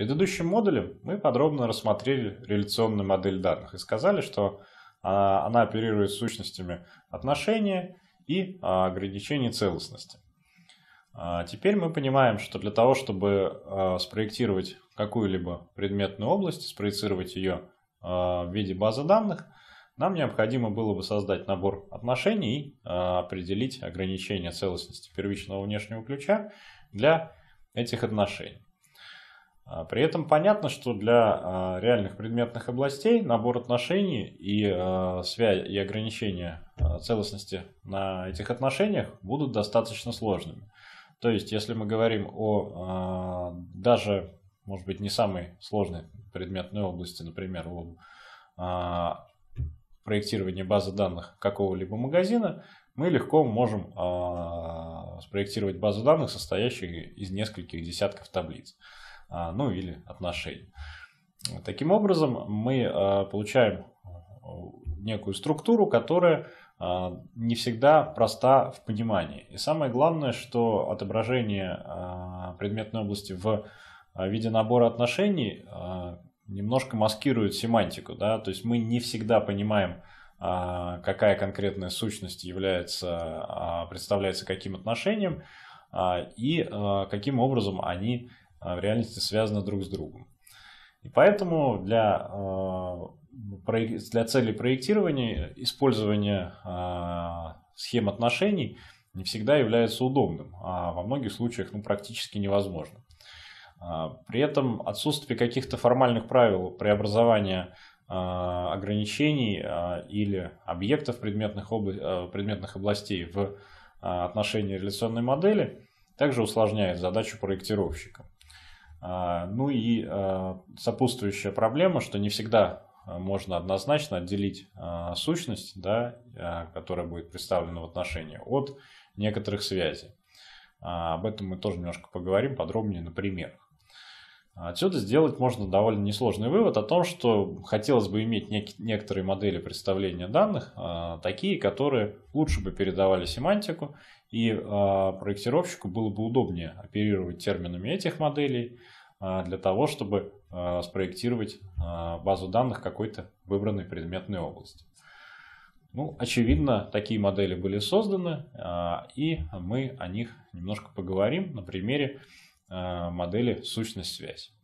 предыдущем модуле мы подробно рассмотрели реляционную модель данных и сказали, что а, она оперирует сущностями отношения и а, ограничений целостности. А, теперь мы понимаем, что для того, чтобы спроектировать какую-либо предметную область, спроецировать ее в виде базы данных, нам необходимо было бы создать набор отношений и определить ограничения целостности первичного внешнего ключа для этих отношений. А, при этом понятно, что для а, реальных предметных областей набор отношений и а, связь и ограничения целостности на этих отношениях будут достаточно сложными. То есть, если мы говорим о даже, может быть, не самой сложной предметной области, например, о проектировании базы данных какого-либо магазина, мы легко можем спроектировать базу данных, состоящую из нескольких десятков таблиц. А, ну или отношений. Таким образом, мы а, получаем а, некую структуру, которая не всегда проста в понимании. И самое главное, что отображение предметной области в виде набора отношений немножко маскирует семантику. Да? То есть мы не всегда понимаем, какая конкретная сущность является, представляется каким отношением и каким образом они а в реальности связаны друг с другом. И поэтому для, э, для целей проектирования использование э, схем отношений не всегда является удобным, а во многих случаях ну, практически невозможно. Э, при этом отсутствие каких-то формальных правил преобразования ограничений или объектов предметных, обла предметных областей в отношении реляционной модели также усложняет задачу проектировщика. А, ну и а, сопутствующая проблема, что не всегда а, можно однозначно отделить сущность, да, которая будет представлена в отношении, от некоторых связей. Об этом мы тоже немножко поговорим подробнее на примерах. Отсюда сделать можно довольно несложный вывод о том, что хотелось бы иметь нек- некоторые модели представления данных, э, такие, которые лучше бы передавали семантику, и э, проектировщику было бы удобнее оперировать терминами этих моделей, а, для того, чтобы а, спроектировать а, базу данных какой-то выбранной предметной области. Ну, очевидно, такие модели были созданы, и мы о них немножко поговорим на примере модели сущность-связь.